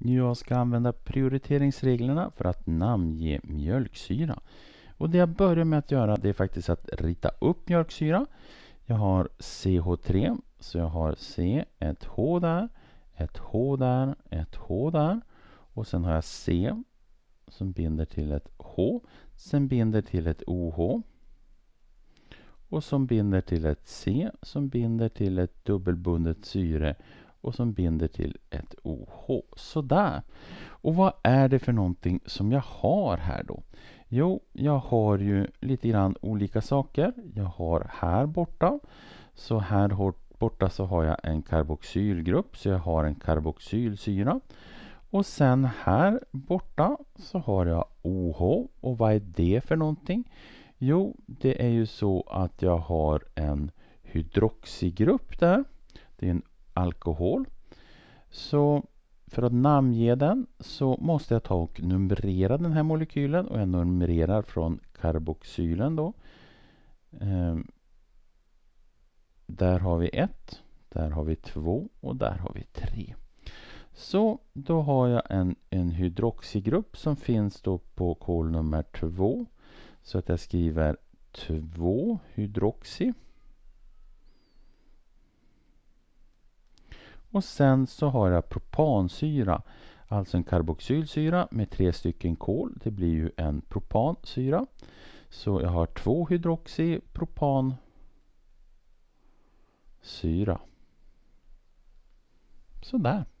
Jag ska använda prioriteringsreglerna för att namnge mjölksyra. Och det jag börjar med att göra det är faktiskt att rita upp mjölksyra. Jag har CH3, så jag har C, ett H där, ett H där, ett H där. Och sen har jag C som binder till ett H, sen binder till ett OH och som binder till ett C som binder till ett dubbelbundet syre och som binder till ett OH. Jaha, sådär. Och vad är det för någonting som jag har här då? Jo, jag har ju lite grann olika saker. Jag har här borta. Så här borta så har jag en karboxylgrupp, så jag har en karboxylsyra. Och sen här borta så har jag OH. Och vad är det för någonting? Jo, det är ju så att jag har en hydroxigrupp där. Det är en alkohol. Så för att namnge den så måste jag ta och numrera den här molekylen och jag numrerar från karboxylen då. Ehm, där har vi 1, där har vi 2 och där har vi 3. Så då har jag en, en hydroxigrupp som finns då på kol nummer 2. Så att jag skriver 2 hydroxy Och sen så har jag propansyra, alltså en karboxylsyra med tre stycken kol. Det blir ju en propansyra. Så jag har två hydroxypropansyra. Sådär.